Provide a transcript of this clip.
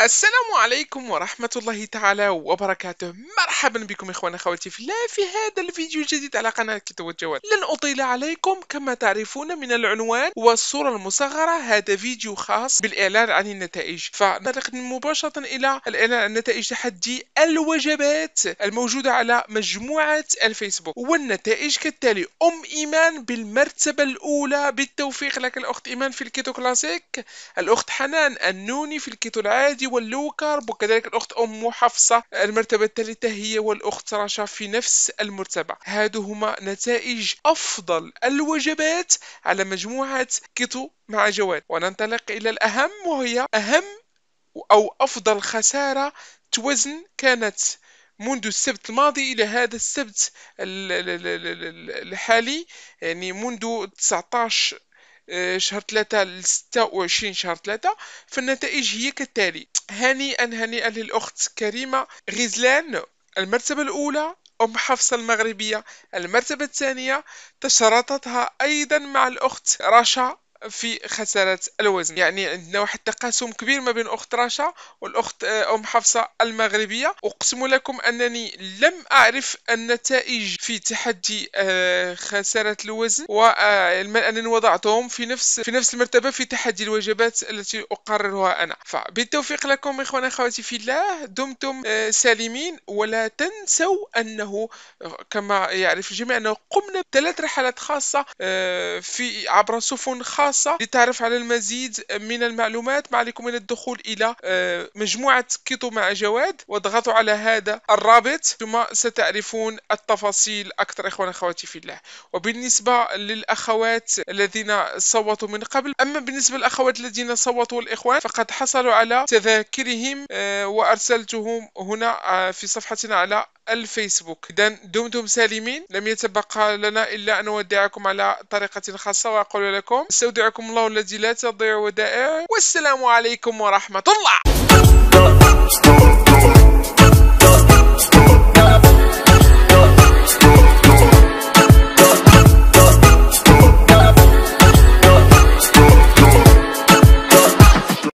السلام عليكم ورحمة الله تعالى وبركاته مرحبا بكم إخواني أخواتي في الله في هذا الفيديو الجديد على قناة كتاب الجوال لن أطيل عليكم كما تعرفون من العنوان والصورة المصغرة هذا فيديو خاص بالإعلان عن النتائج فننطلق مباشرة إلى الإعلان عن نتائج تحدي الوجبات الموجودة على مجموعة الفيسبوك والنتائج كالتالي أم إيمان بالمرتبة الأولى بالتوفيق لك الأخت إيمان في الكيتو كلاسيك الأخت حنان النوني في الكيتو العادي واللوكرب وكذلك الأخت أم حفصة المرتبة الثالثة هي والأخت رشا في نفس المرتبة هادو هما نتائج أفضل الوجبات على مجموعة كيتو مع جواد وننطلق إلى الأهم وهي أهم أو أفضل خسارة توزن كانت منذ السبت الماضي إلى هذا السبت الحالي يعني منذ 19 شهر 3 ل 26 شهر 3 فالنتائج هي كالتالي هنيئا هنيئا للأخت كريمة غزلان المرتبة الأولى أم حفصة المغربية المرتبة الثانية تشرطتها أيضا مع الأخت رشا في خسارة الوزن يعني عندنا واحد التقاسم كبير ما بين أخت رشا والأخت آه، أم حفصة المغربية أقسم لكم أنني لم أعرف النتائج في تحدي آه، خسارة الوزن والمن آه، أنني وضعتهم في نفس في نفس المرتبة في تحدي الوجبات التي أقررها أنا فبالتوفيق لكم إخواني أخواتي في الله دمتم سالمين ولا تنسوا أنه كما يعرف الجميع أنه قمنا بثلاث رحلات خاصة في عبر سفن خاصة خاصة للتعرف على المزيد من المعلومات ما عليكم من الدخول إلى آه، مجموعة كيتو مع جواد واضغطوا على هذا الرابط ثم ستعرفون التفاصيل أكثر إخوانا أخواتي في الله وبالنسبة للأخوات الذين صوتوا من قبل أما بالنسبة للأخوات الذين صوتوا الإخوان فقد حصلوا على تذاكرهم آه، وأرسلتهم هنا آه، في صفحتنا على الفيسبوك إذا دمتم سالمين لم يتبقى لنا إلا أن نودعكم على طريقة خاصة وأقول لكم استودعكم الله الذي لا تضيع ودائعه والسلام عليكم ورحمة الله